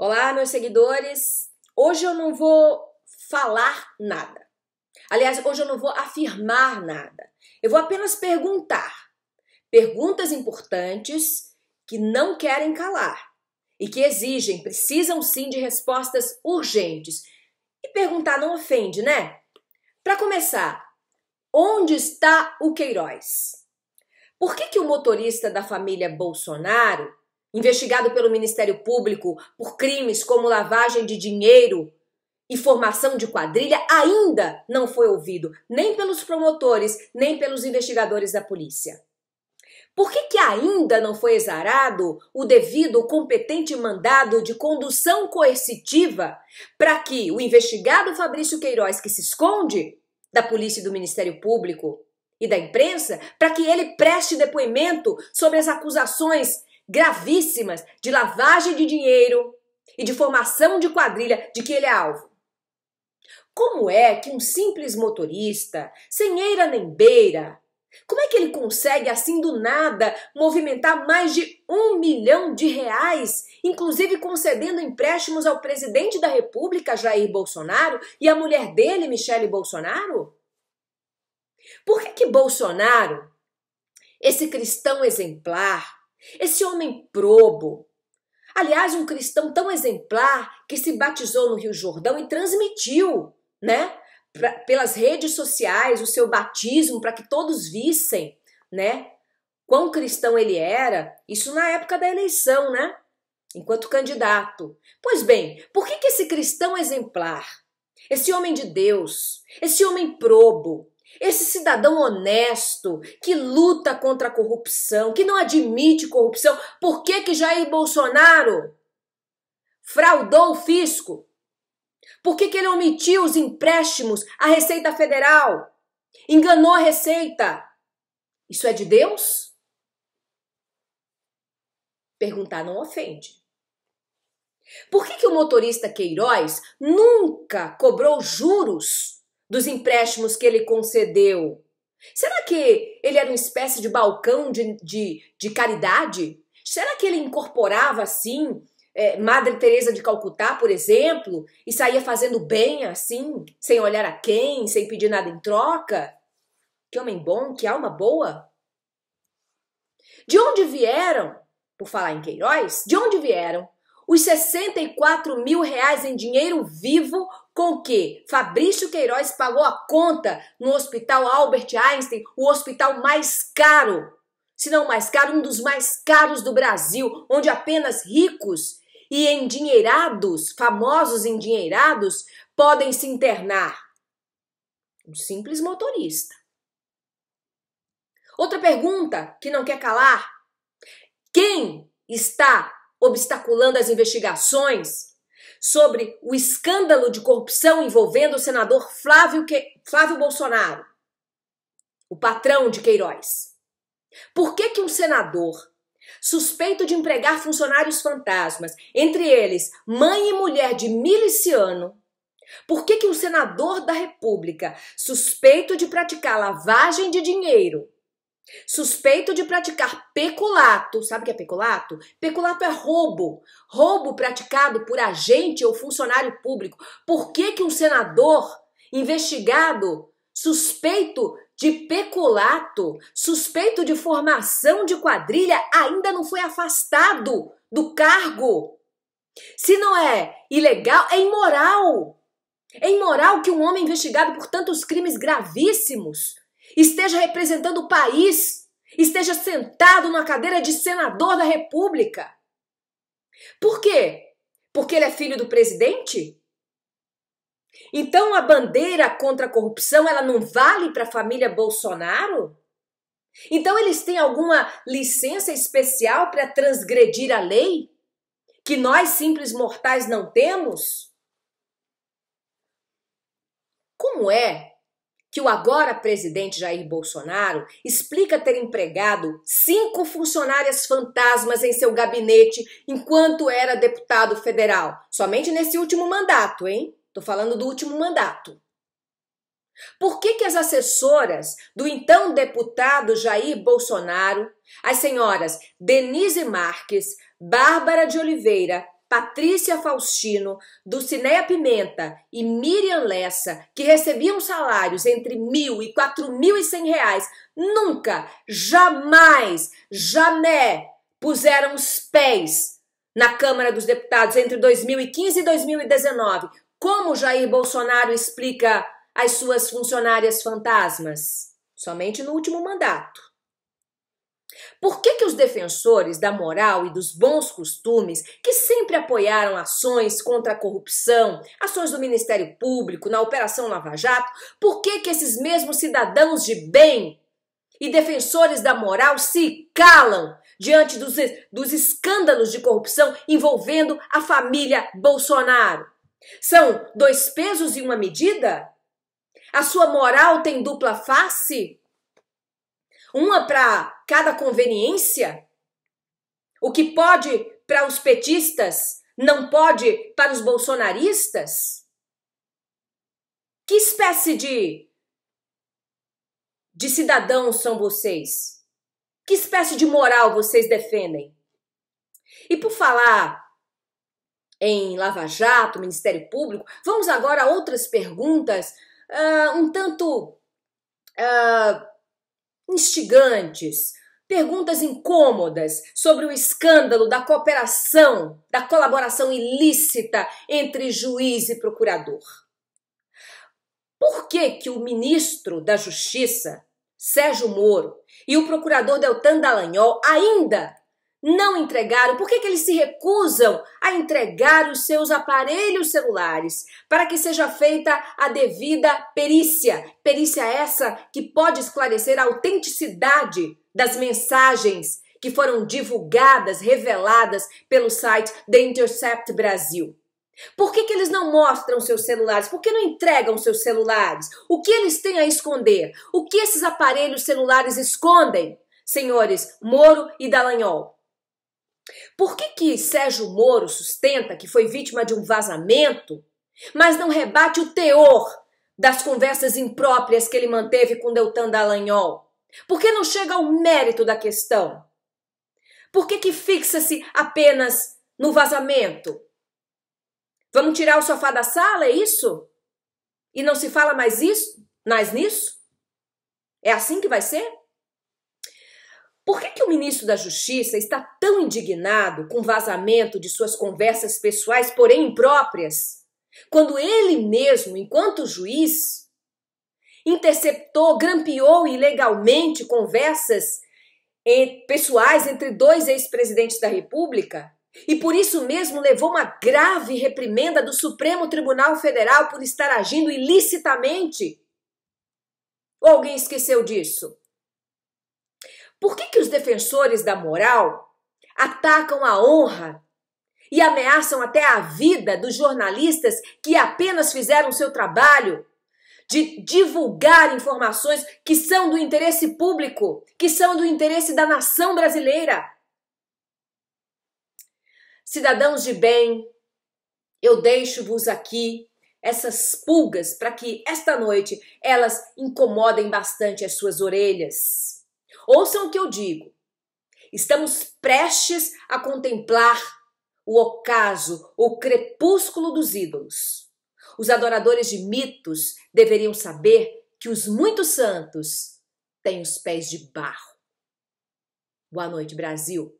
Olá, meus seguidores. Hoje eu não vou falar nada. Aliás, hoje eu não vou afirmar nada. Eu vou apenas perguntar. Perguntas importantes que não querem calar e que exigem, precisam sim de respostas urgentes. E perguntar não ofende, né? Para começar, onde está o Queiroz? Por que, que o motorista da família Bolsonaro investigado pelo Ministério Público por crimes como lavagem de dinheiro e formação de quadrilha, ainda não foi ouvido nem pelos promotores, nem pelos investigadores da polícia. Por que, que ainda não foi exarado o devido competente mandado de condução coercitiva para que o investigado Fabrício Queiroz, que se esconde da polícia e do Ministério Público e da imprensa, para que ele preste depoimento sobre as acusações gravíssimas de lavagem de dinheiro e de formação de quadrilha de que ele é alvo. Como é que um simples motorista, sem eira nem beira, como é que ele consegue, assim do nada, movimentar mais de um milhão de reais, inclusive concedendo empréstimos ao presidente da República, Jair Bolsonaro, e à mulher dele, Michele Bolsonaro? Por que, que Bolsonaro, esse cristão exemplar, esse homem probo, aliás, um cristão tão exemplar que se batizou no Rio Jordão e transmitiu, né, pra, pelas redes sociais o seu batismo para que todos vissem, né, quão cristão ele era, isso na época da eleição, né? Enquanto candidato. Pois bem, por que, que esse cristão exemplar, esse homem de Deus, esse homem probo, esse cidadão honesto, que luta contra a corrupção, que não admite corrupção, por que, que Jair Bolsonaro fraudou o fisco? Por que, que ele omitiu os empréstimos à Receita Federal? Enganou a Receita? Isso é de Deus? Perguntar não ofende. Por que, que o motorista Queiroz nunca cobrou juros dos empréstimos que ele concedeu? Será que ele era uma espécie de balcão de, de, de caridade? Será que ele incorporava assim é, Madre Teresa de Calcutá, por exemplo, e saía fazendo bem assim, sem olhar a quem, sem pedir nada em troca? Que homem bom, que alma boa! De onde vieram, por falar em Queiroz, de onde vieram os 64 mil reais em dinheiro vivo com que Fabrício Queiroz pagou a conta no Hospital Albert Einstein, o hospital mais caro, se não mais caro, um dos mais caros do Brasil, onde apenas ricos e endinheirados, famosos endinheirados, podem se internar. Um simples motorista. Outra pergunta que não quer calar: quem está obstaculando as investigações sobre o escândalo de corrupção envolvendo o senador Flávio, que... Flávio Bolsonaro, o patrão de Queiroz. Por que, que um senador suspeito de empregar funcionários fantasmas, entre eles mãe e mulher de miliciano, por que, que um senador da República suspeito de praticar lavagem de dinheiro Suspeito de praticar peculato, sabe o que é peculato? Peculato é roubo, roubo praticado por agente ou funcionário público. Por que, que um senador investigado, suspeito de peculato, suspeito de formação de quadrilha, ainda não foi afastado do cargo? Se não é ilegal, é imoral. É imoral que um homem investigado por tantos crimes gravíssimos esteja representando o país, esteja sentado na cadeira de senador da República. Por quê? Porque ele é filho do presidente? Então a bandeira contra a corrupção ela não vale para a família Bolsonaro? Então eles têm alguma licença especial para transgredir a lei que nós simples mortais não temos? Como é que o agora presidente Jair Bolsonaro explica ter empregado cinco funcionárias fantasmas em seu gabinete enquanto era deputado federal. Somente nesse último mandato, hein? Tô falando do último mandato. Por que, que as assessoras do então deputado Jair Bolsonaro, as senhoras Denise Marques, Bárbara de Oliveira Patrícia Faustino, Dulcinea Pimenta e Miriam Lessa, que recebiam salários entre mil e quatro mil e cem reais, nunca, jamais, jamais puseram os pés na Câmara dos Deputados entre 2015 e 2019. Como Jair Bolsonaro explica as suas funcionárias fantasmas? Somente no último mandato. Por que, que os defensores da moral e dos bons costumes, que sempre apoiaram ações contra a corrupção, ações do Ministério Público, na Operação Lava Jato, por que, que esses mesmos cidadãos de bem e defensores da moral se calam diante dos, dos escândalos de corrupção envolvendo a família Bolsonaro? São dois pesos e uma medida? A sua moral tem dupla face? Uma para cada conveniência? O que pode para os petistas não pode para os bolsonaristas? Que espécie de de cidadãos são vocês? Que espécie de moral vocês defendem? E por falar em Lava Jato, Ministério Público, vamos agora a outras perguntas uh, um tanto uh, instigantes, perguntas incômodas sobre o escândalo da cooperação, da colaboração ilícita entre juiz e procurador. Por que que o ministro da Justiça, Sérgio Moro, e o procurador Deltan Dallagnol ainda não entregaram? Por que, que eles se recusam a entregar os seus aparelhos celulares para que seja feita a devida perícia? Perícia essa que pode esclarecer a autenticidade das mensagens que foram divulgadas, reveladas pelo site The Intercept Brasil. Por que, que eles não mostram seus celulares? Por que não entregam seus celulares? O que eles têm a esconder? O que esses aparelhos celulares escondem? Senhores Moro e Dallagnol, por que, que Sérgio Moro sustenta que foi vítima de um vazamento, mas não rebate o teor das conversas impróprias que ele manteve com Deltan Dallagnol? Por que não chega ao mérito da questão? Por que, que fixa-se apenas no vazamento? Vamos tirar o sofá da sala, é isso? E não se fala mais isso, mais nisso? É assim que vai ser? Por que, que o ministro da Justiça está tão indignado com o vazamento de suas conversas pessoais, porém impróprias, quando ele mesmo, enquanto juiz, interceptou, grampeou ilegalmente conversas pessoais entre dois ex-presidentes da República? E por isso mesmo levou uma grave reprimenda do Supremo Tribunal Federal por estar agindo ilicitamente? Ou alguém esqueceu disso? Por que, que os defensores da moral atacam a honra e ameaçam até a vida dos jornalistas que apenas fizeram seu trabalho de divulgar informações que são do interesse público, que são do interesse da nação brasileira? Cidadãos de bem, eu deixo-vos aqui essas pulgas para que esta noite elas incomodem bastante as suas orelhas. Ouçam o que eu digo. Estamos prestes a contemplar o ocaso, o crepúsculo dos ídolos. Os adoradores de mitos deveriam saber que os muitos santos têm os pés de barro. Boa noite, Brasil.